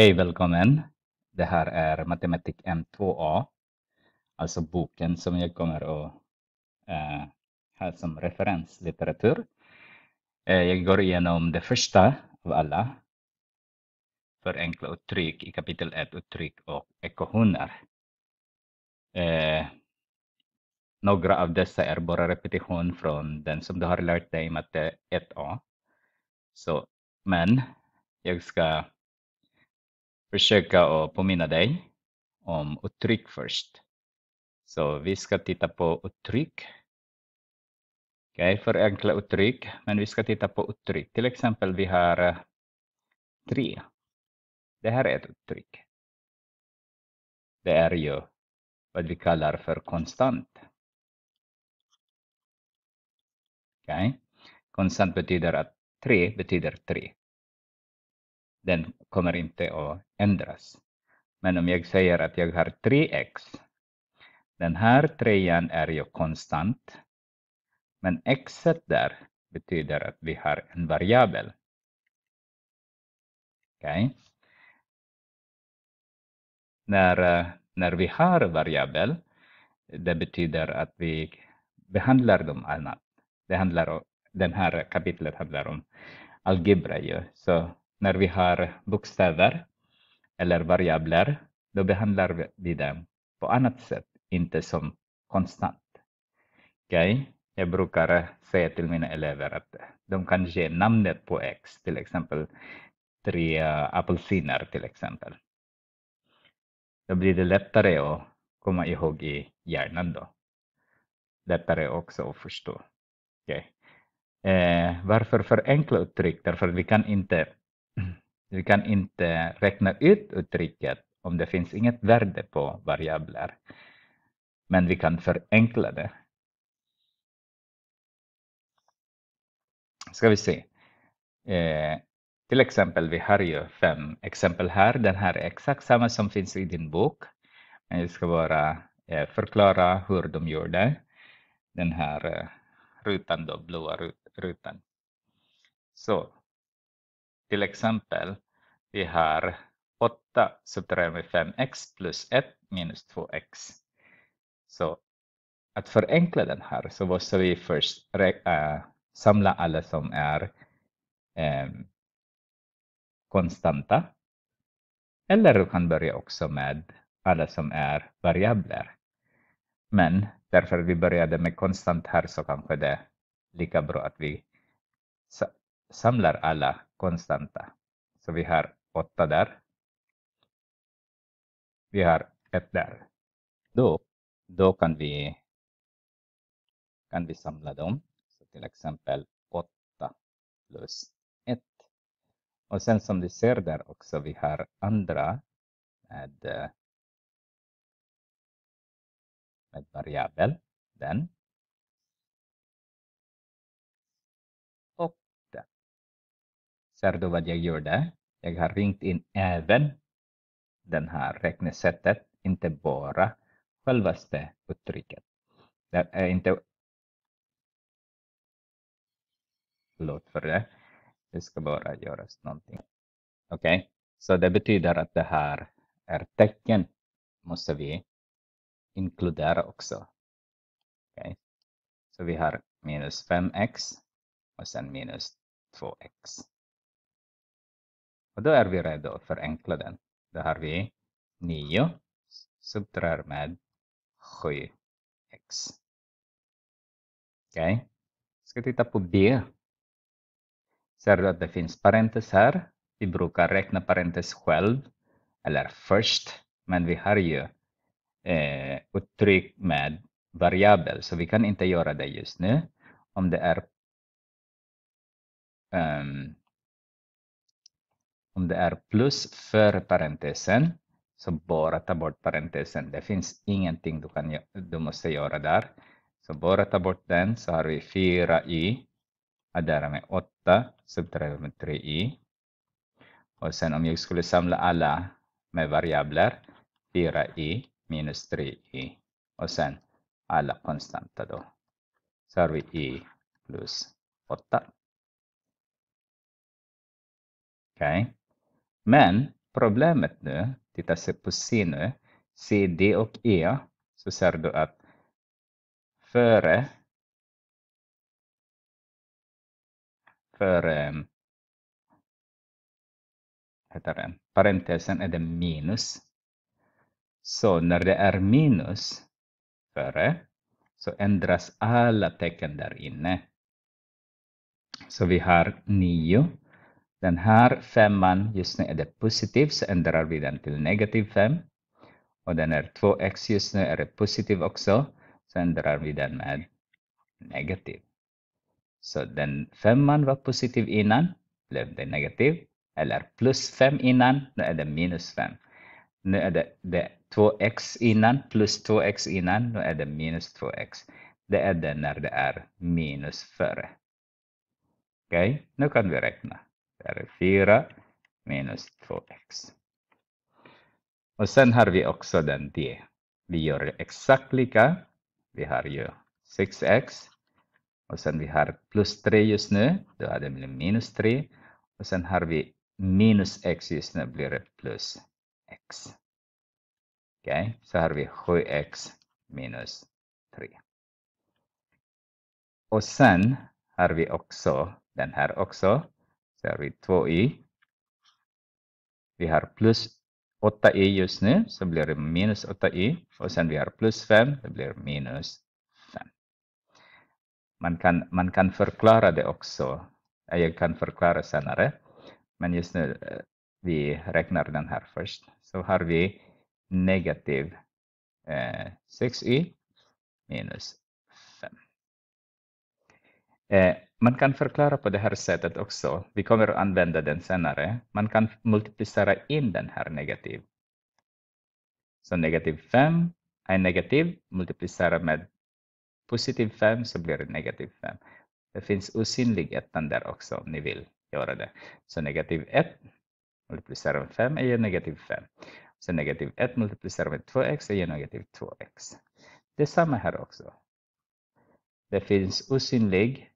Hej välkommen! Det här är Matematik M2A, alltså boken som jag kommer att äh, ha som referenslitteratur. Äh, jag går igenom det första av alla, förenkla uttryck i kapitel 1, uttryck och ekvationer. Äh, eh, några av dessa är bara repetition från den som du har lärt dig i matte 1A. Så, men jag ska försöka att påminna dig om uttryck först. Så vi ska titta på uttryck. Okej, okay, för enkla uttryck, men vi ska titta på uttryck. Till exempel vi har eh, tre. Det här är ett uttryck. Det är ju vad vi kallar för konstant. okay. konstant betyder att tre betyder tre. Den kommer inte att ändras. Men om jag säger att jag har 3x, den här trean är ju konstant, men x där betyder att vi har en variabel. Okay. När, eh, när vi har variabel, det betyder att vi behandlar dem annat. Det handlar om, den här kapitlet handlar om algebra ju. Så när vi har bokstäver eller variabler, då behandlar vi dem på annat sätt, inte som konstant. Okay? Jag brukar säga till mina elever att de kan ge namnet på X, till exempel tre apelsiner till exempel. Då blir det lättare att komma ihåg i hjärnan då. Lättare också att förstå. Okay. Eh, varför förenkla uttryck? Därför att vi kan inte vi kan inte räkna ut uttrycket om det finns inget värde på variabler. Men vi kan förenkla det. Ska vi se. Eh, till exempel, vi har ju fem exempel här. Den här är exakt samma som finns i din bok. Men jag ska bara eh, förklara hur de gjorde den här eh, rutan, då, blåa rut rutan. Så till exempel vi har 8 subtraherar vi 5x plus 1 minus 2x. Så att förenkla den här så måste vi först äh, samla alla som är äh, konstanta. Eller du kan börja också med alla som är variabler. Men därför att vi började med konstant här så kanske det är lika bra att vi samlar alla konstanta. Så vi har 8 där. Vi har ett där. Då, då kan, vi, kan vi samla dem. Så till exempel 8 plus 1. Och sen som du ser där också, vi har andra med, med variabel, den. Ser du vad jag gjorde? Jag har ringt in även det här räknesättet, inte bara självaste uttrycket. Det är inte... Förlåt för det. Det ska bara göras någonting. Okej, okay. så det betyder att det här är tecken måste vi inkludera också. Okay. Så vi har minus 5x och sen minus 2x. Och då är vi redo att förenkla den. Då har vi 9 subtraherar med 7x. Okej, okay. ska titta på B. Ser du att det finns parentes här? Vi brukar räkna parentes själv, eller först, men vi har ju eh, uttryck med variabel, så vi kan inte göra det just nu. Om det är um, om det är plus för parentesen, så bara ta bort parentesen. Det finns ingenting du, kan, du måste göra där. Så bara ta bort den, så har vi 4i. addera med 8, subtraherar med 3i. Och sen om jag skulle samla alla med variabler, 4i minus 3i. Och sen alla konstanta då. Så har vi i plus 8. Okej. Okay. Men problemet nu, titta på C nu, C, D och E, så ser du att före före heter den, parentesen är det minus. Så när det är minus före så ändras alla tecken där inne. Så vi har 9 den här femman just nu är det positiv så ändrar vi den till negativ 5. Och den är 2x just nu är det positiv också så ändrar vi den med negativ. Så den femman var positiv innan, blev det negativ. Eller plus 5 innan, nu är det minus 5. Nu är det, det 2x innan plus 2x innan, nu är det minus 2x. Det är det när det är minus före. Okej, okay? nu kan vi räkna är 4 minus 2x. Och sen har vi också den d. Vi gör exakt lika. Vi har ju 6x. Och sen vi har plus 3 just nu. Då har det blivit minus 3. Och sen har vi minus x just nu blir det plus x. Okej, okay? så har vi 7x minus 3. Och sen har vi också den här också. Så vi 2i. Vi har plus 8i just nu, så blir det minus 8i. Och sen vi har plus 5, det blir minus 5. Man kan, man kan förklara det också. Jag kan förklara senare. Men just nu, eh, vi räknar den här först. Så har vi negativ eh, 6i minus 5. Eh, man kan förklara på det här sättet också. Vi kommer använda den senare. Man kan multiplicera in den här negativ. Så negativ 5 är negativ, multiplicera med positiv 5 så blir det negativ 5. Det finns osynlig ettan där också om ni vill göra det. Så negativ 1 multiplicera med 5 är negativ 5. Så negativ 1 multiplicera med 2x är negativ 2x. Det är samma här också. Det finns osynlig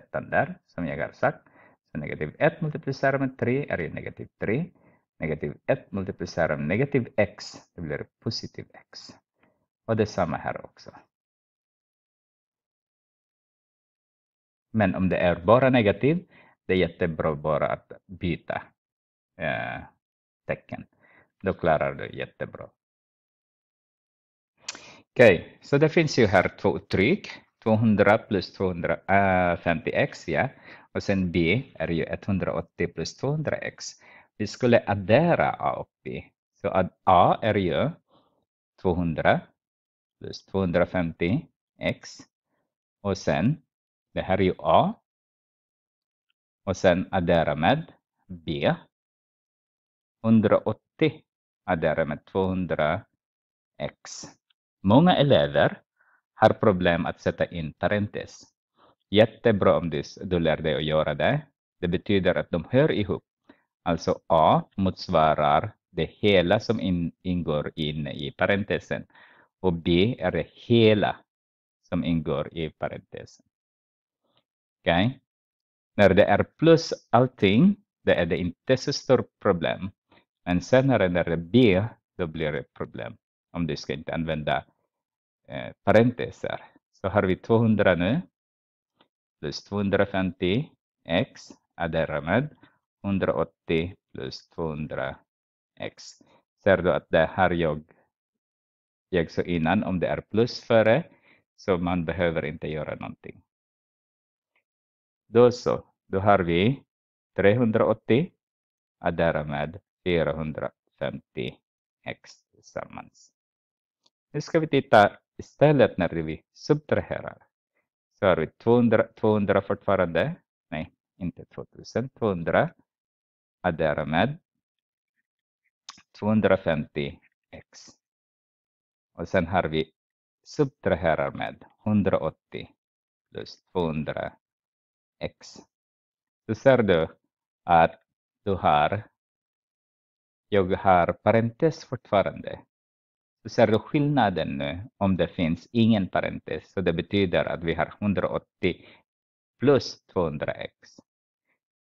100 som jag har sagt. Så negativ 1 multiplicerar med 3 är ju negativ 3. Negativ 1 multiplicerar med negativ x, det blir positiv x. Och det är samma här också. Men om det är bara negativ, det är jättebra bara att byta eh, tecken. Då klarar du jättebra. Okej, okay, så det finns ju här två uttryck. 200 plus 250x, ja. Och sen B är ju 180 plus 200x. Vi skulle addera A och B. Så A är ju 200 plus 250x. Och sen, det här är ju A. Och sen addera med B. 180 addera med 200x. Många elever har problem att sätta in parentes. Jättebra om this, du lär dig att göra det. Det betyder att de hör ihop. Alltså A motsvarar det hela som in, ingår inne i parentesen och B är det hela som ingår i parentesen. Okay? När det är plus allting, då är det inte så stort problem. Men senare när det är B, då blir det problem om du ska inte använda eh, parenteser. Så har vi 200 nu plus 250 x är därmed 180 plus 200 x. Ser du att det här jag, jag så innan, om det är plus före, så man behöver inte göra någonting. Då så, då har vi 380 är därmed 450 x tillsammans. Nu ska vi titta istället när vi subtraherar så har vi 200, 200 fortfarande. Nej, inte 2000. 200 adderar med 250x. Och sen har vi subtraherar med 180 plus 200x. Så ser du att du har, jag har parentes fortfarande. Ser du skillnaden nu, om det finns ingen parentes, så det betyder att vi har 180 plus 200x.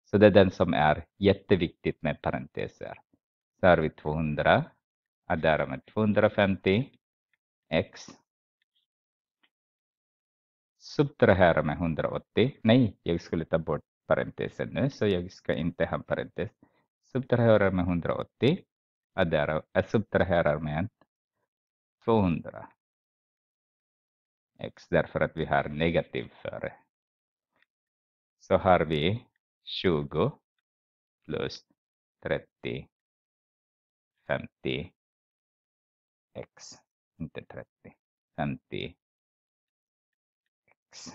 Så det är den som är jätteviktigt med parenteser. Så har vi 200, adderar med 250 x. Subtraherar med 180. Nej, jag skulle ta bort parentesen nu, så jag ska inte ha parentes. Subtraherar med 180. Adderar, subtraherar med 200 x därför att vi har negativ före. Så har vi 20 plus 30, 50 x, inte 30, 50 x.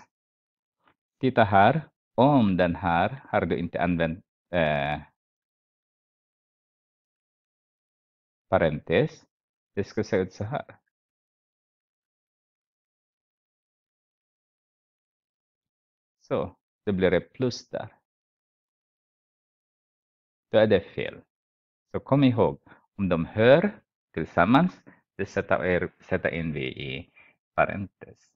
Titta här, om den här har du inte använt eh, parentes det ska se ut så här. Så, det blir ett plus där. Då är det fel. Så kom ihåg, om de hör tillsammans, det sätter, er, sätter in vi i parentes.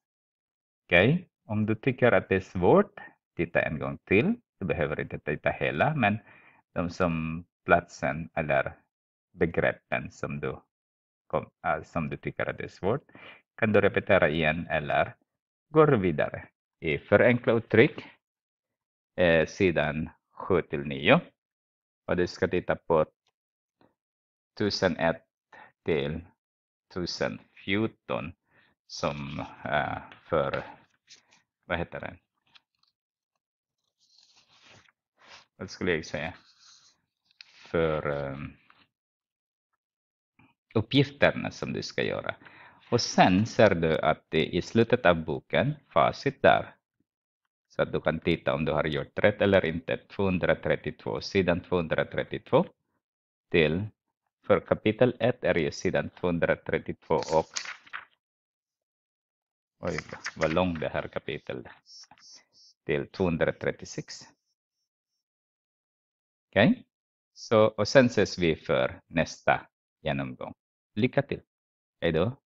Okej, okay? om du tycker att det är svårt, titta en gång till. Du behöver inte titta hela, men de som platsen eller begreppen som du som du tycker att det är svårt kan du repetera igen eller går vidare i förenkla uttryck eh, sidan 7 till 9 och du ska titta på 1001 till 1014 som eh, för vad heter den? Vad skulle jag säga? För um, uppgifterna som du ska göra. Och sen ser du att det i slutet av boken, facit där, så att du kan titta om du har gjort rätt eller inte. 232, sidan 232 till, för kapitel 1 är ju sidan 232 och Oj, vad långt det här kapitlet till 236. Okej, okay. så och sen ses vi för nästa genomgång. ¡Lícate! ¿Edo?